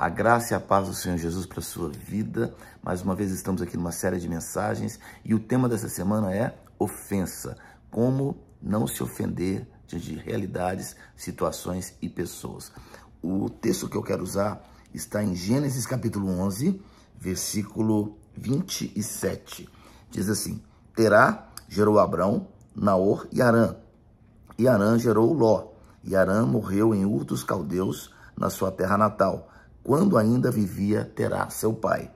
A graça e a paz do Senhor Jesus para a sua vida. Mais uma vez estamos aqui numa série de mensagens e o tema dessa semana é ofensa. Como não se ofender diante de realidades, situações e pessoas. O texto que eu quero usar está em Gênesis capítulo 11, versículo 27. Diz assim: Terá gerou Abrão, Naor e Arã. E Arã gerou Ló. E Arã morreu em Ur dos Caldeus, na sua terra natal quando ainda vivia Terá, seu pai.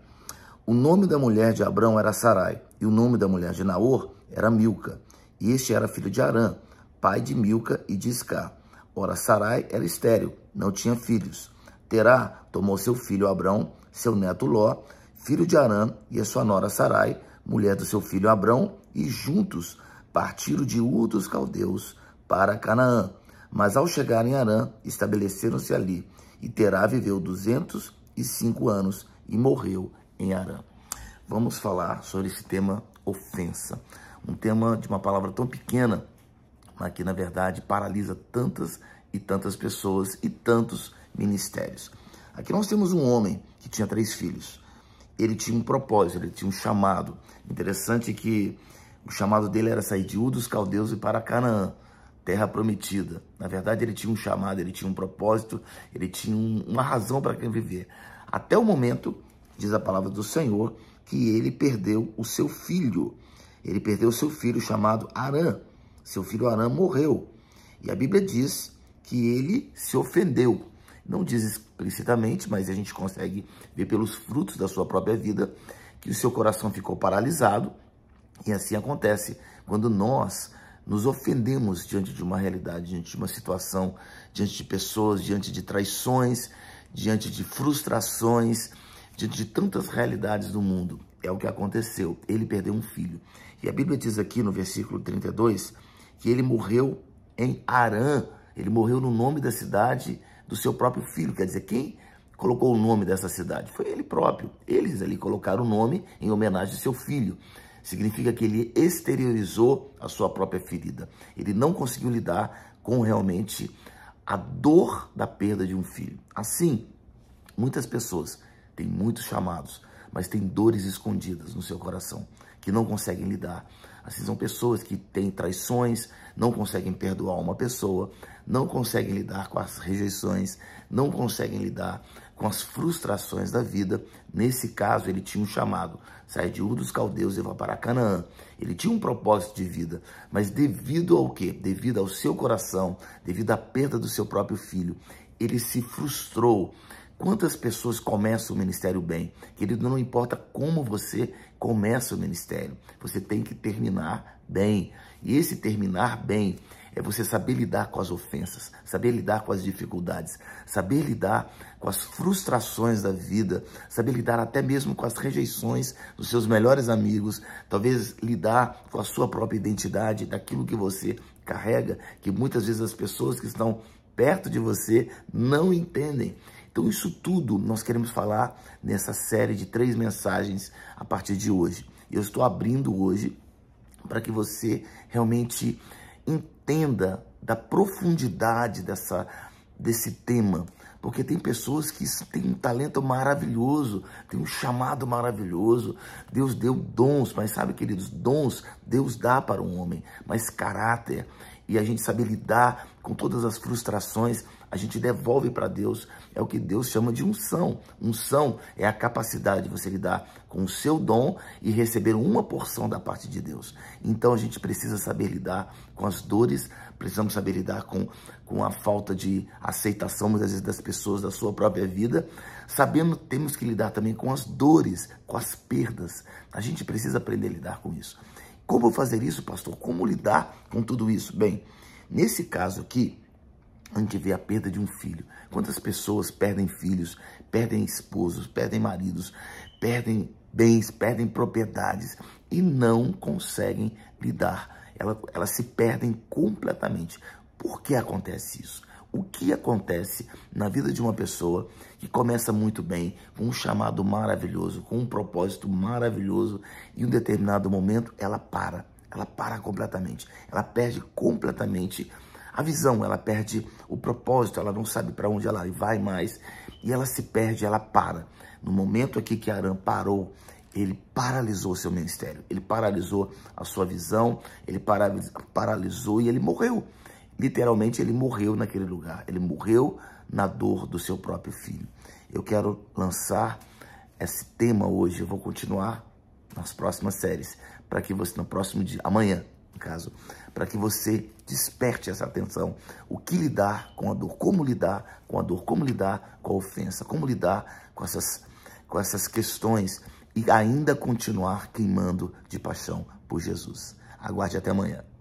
O nome da mulher de Abrão era Sarai, e o nome da mulher de Naor era Milca. E este era filho de Arã, pai de Milca e de Isca. Ora, Sarai era estéril, não tinha filhos. Terá tomou seu filho Abrão, seu neto Ló, filho de Arã, e a sua nora Sarai, mulher do seu filho Abrão, e juntos partiram de Ur dos Caldeus para Canaã. Mas ao chegarem em Arã, estabeleceram-se ali e Terá viveu 205 anos e morreu em Arã. Vamos falar sobre esse tema ofensa, um tema de uma palavra tão pequena, mas que na verdade paralisa tantas e tantas pessoas e tantos ministérios. Aqui nós temos um homem que tinha três filhos. Ele tinha um propósito, ele tinha um chamado. Interessante que o chamado dele era sair de Ur dos Caldeus e para Canaã terra prometida. Na verdade, ele tinha um chamado, ele tinha um propósito, ele tinha um, uma razão para quem viver. Até o momento, diz a palavra do Senhor, que ele perdeu o seu filho. Ele perdeu o seu filho chamado Arã. Seu filho Arã morreu. E a Bíblia diz que ele se ofendeu. Não diz explicitamente, mas a gente consegue ver pelos frutos da sua própria vida que o seu coração ficou paralisado. E assim acontece quando nós nos ofendemos diante de uma realidade, diante de uma situação, diante de pessoas, diante de traições, diante de frustrações, diante de tantas realidades do mundo. É o que aconteceu. Ele perdeu um filho. E a Bíblia diz aqui no versículo 32 que ele morreu em Arã. Ele morreu no nome da cidade do seu próprio filho. Quer dizer, quem colocou o nome dessa cidade? Foi ele próprio. Eles ali colocaram o nome em homenagem ao seu filho. Significa que ele exteriorizou a sua própria ferida. Ele não conseguiu lidar com realmente a dor da perda de um filho. Assim, muitas pessoas têm muitos chamados, mas têm dores escondidas no seu coração que não conseguem lidar. Assim, são pessoas que têm traições, não conseguem perdoar uma pessoa, não conseguem lidar com as rejeições, não conseguem lidar com as frustrações da vida. Nesse caso, ele tinha um chamado, sair de Ur dos Caldeus e vá para Canaã. Ele tinha um propósito de vida, mas devido ao quê? Devido ao seu coração, devido à perda do seu próprio filho, ele se frustrou. Quantas pessoas começam o ministério bem? Querido, não importa como você começa o ministério, você tem que terminar bem. E esse terminar bem é você saber lidar com as ofensas, saber lidar com as dificuldades, saber lidar com as frustrações da vida, saber lidar até mesmo com as rejeições dos seus melhores amigos, talvez lidar com a sua própria identidade, daquilo que você carrega, que muitas vezes as pessoas que estão perto de você não entendem. Então, isso tudo nós queremos falar nessa série de três mensagens a partir de hoje. Eu estou abrindo hoje para que você realmente entenda entenda da profundidade dessa, desse tema. Porque tem pessoas que têm um talento maravilhoso, têm um chamado maravilhoso. Deus deu dons, mas sabe, queridos, dons Deus dá para um homem, mas caráter e a gente saber lidar com todas as frustrações, a gente devolve para Deus. É o que Deus chama de unção. Unção é a capacidade de você lidar com o seu dom e receber uma porção da parte de Deus. Então a gente precisa saber lidar com as dores, precisamos saber lidar com, com a falta de aceitação, muitas vezes, das pessoas da sua própria vida. Sabendo, temos que lidar também com as dores, com as perdas. A gente precisa aprender a lidar com isso. Como fazer isso, pastor? Como lidar com tudo isso? Bem, nesse caso aqui, a gente vê a perda de um filho. Quantas pessoas perdem filhos, perdem esposos, perdem maridos, perdem bens, perdem propriedades e não conseguem lidar. Elas, elas se perdem completamente. Por que acontece isso? o que acontece na vida de uma pessoa que começa muito bem, com um chamado maravilhoso, com um propósito maravilhoso, e em um determinado momento ela para, ela para completamente, ela perde completamente a visão, ela perde o propósito, ela não sabe para onde ela vai mais, e ela se perde, ela para. No momento aqui que Aram parou, ele paralisou seu ministério, ele paralisou a sua visão, ele paralisou e ele morreu. Literalmente, ele morreu naquele lugar. Ele morreu na dor do seu próprio filho. Eu quero lançar esse tema hoje. Eu vou continuar nas próximas séries, para que você, no próximo dia, amanhã, no caso, para que você desperte essa atenção. O que lidar com a dor, como lidar com a dor, como lidar com a ofensa, como lidar com essas, com essas questões e ainda continuar queimando de paixão por Jesus. Aguarde até amanhã.